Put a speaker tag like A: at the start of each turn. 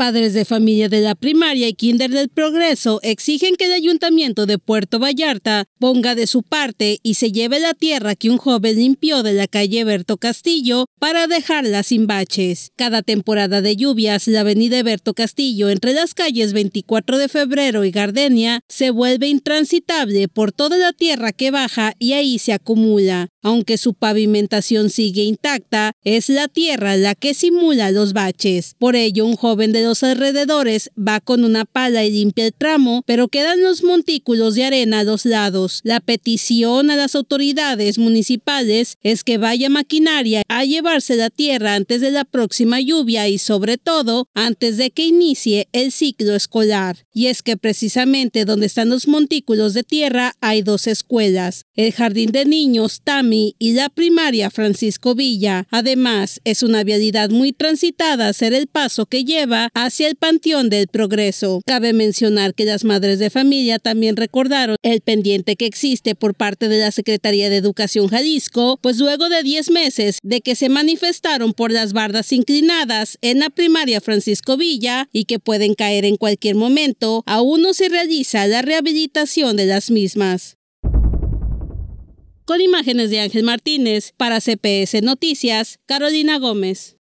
A: Padres de familia de la primaria y kinder del progreso exigen que el ayuntamiento de Puerto Vallarta ponga de su parte y se lleve la tierra que un joven limpió de la calle Berto Castillo para dejarla sin baches. Cada temporada de lluvias, la avenida Berto Castillo entre las calles 24 de febrero y Gardenia se vuelve intransitable por toda la tierra que baja y ahí se acumula. Aunque su pavimentación sigue intacta, es la tierra la que simula los baches. Por ello, un joven de los alrededores, va con una pala y limpia el tramo, pero quedan los montículos de arena a los lados. La petición a las autoridades municipales es que vaya maquinaria a llevarse la tierra antes de la próxima lluvia y sobre todo antes de que inicie el ciclo escolar. Y es que precisamente donde están los montículos de tierra hay dos escuelas, el Jardín de Niños Tami y la primaria Francisco Villa. Además, es una vialidad muy transitada ser el paso que lleva hacia el Panteón del Progreso. Cabe mencionar que las madres de familia también recordaron el pendiente que existe por parte de la Secretaría de Educación Jalisco, pues luego de 10 meses de que se manifestaron por las bardas inclinadas en la primaria Francisco Villa y que pueden caer en cualquier momento, aún no se realiza la rehabilitación de las mismas con imágenes de Ángel Martínez para CPS Noticias, Carolina Gómez.